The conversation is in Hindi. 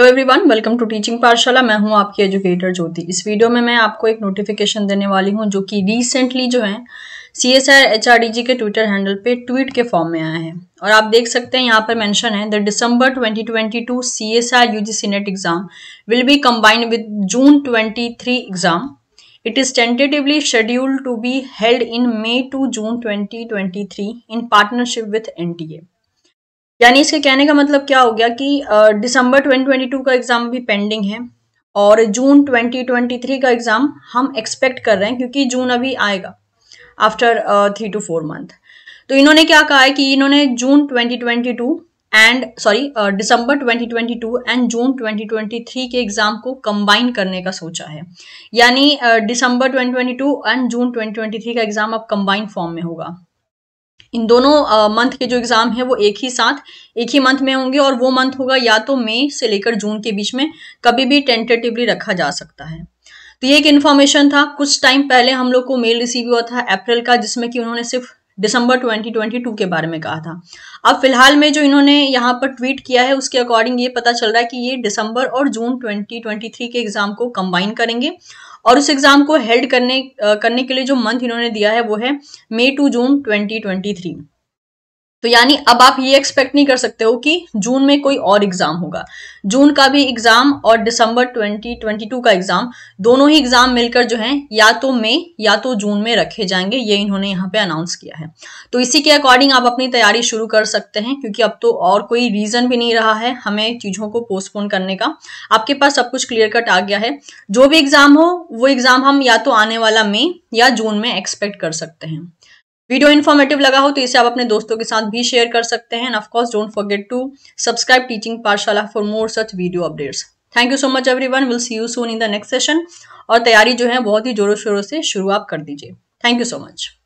hello everyone welcome to teaching Pathshala मैं हूं आपकी एजुकेटर ज्योति इस वीडियो में मैं आपको एक नोटिफिकेशन देने वाली हूं जो कि रिसेंटली जो है C S R H R D G के ट्विटर हैंडल पे ट्वीट के फॉर्म में आया है और आप देख सकते हैं यहाँ पर मेंशन है the December 2022 C S R U G C NET exam will be combined with June three exam to be held in May to June twenty twenty three in partnership in N T A यानी इसके कहने का मतलब क्या हो गया कि दिसंबर 2022 का एग्ज़ाम भी पेंडिंग है और जून 2023 का एग्ज़ाम हम एक्सपेक्ट कर रहे हैं क्योंकि जून अभी आएगा after three to four month तो इन्होंने क्या कहा है कि इन्होंने June 2022 and sorry December 2022 and June 2023 के एग्जाम को कंबाइन करने का सोचा है यानी दिसंबर ट्वेंटी 2022 एंड जून 2023 का एग्जाम अब कंबाइन फॉर्म में होगा इन दोनों मंथ के जो एग्ज़ाम है वो एक ही साथ एक ही मंथ में होंगे और वो मंथ होगा या तो मई से लेकर जून के बीच में कभी भी टेंटेटिवली रखा जा सकता है तो ये एक इन्फॉर्मेशन था कुछ टाइम पहले हम लोग को मेल रिसीव हुआ था अप्रैल का जिसमें कि उन्होंने सिर्फ दिसंबर 2022 के बारे में कहा था अब फिलहाल में जो इन्होंने यहाँ पर ट्वीट किया है उसके अकॉर्डिंग ये पता चल रहा है कि ये दिसंबर और जून 2023 के एग्जाम को कंबाइन करेंगे और उस एग्जाम को हेल्ड करने करने के लिए जो मंथ इन्होंने दिया है वो है मई टू जून ट्वेंटी तो यानी अब आप ये एक्सपेक्ट नहीं कर सकते हो कि जून में कोई और एग्जाम होगा जून का भी एग्जाम और दिसंबर 2022 का एग्जाम दोनों ही एग्जाम मिलकर जो है या तो मई या तो जून में रखे जाएंगे ये इन्होंने यहाँ पे अनाउंस किया है तो इसी के अकॉर्डिंग आप अपनी तैयारी शुरू कर सकते हैं क्योंकि अब तो और कोई रीजन भी नहीं रहा है हमें चीजों को पोस्टपोन करने का आपके पास सब कुछ क्लियर कट आ गया है जो भी एग्जाम हो वो एग्जाम हम या तो आने वाला मई या जून में एक्सपेक्ट कर सकते हैं वीडियो इन्फॉर्मेटिव लगा हो तो इसे आप अपने दोस्तों के साथ भी शेयर कर सकते हैं and of course don't forget to subscribe teaching Pathshala for more such video updates thank you so much everyone will see you soon in the next session और तैयारी जो है बहुत ही जोरों शोरों से शुरू आप कर दीजिए थैंक यू सो मच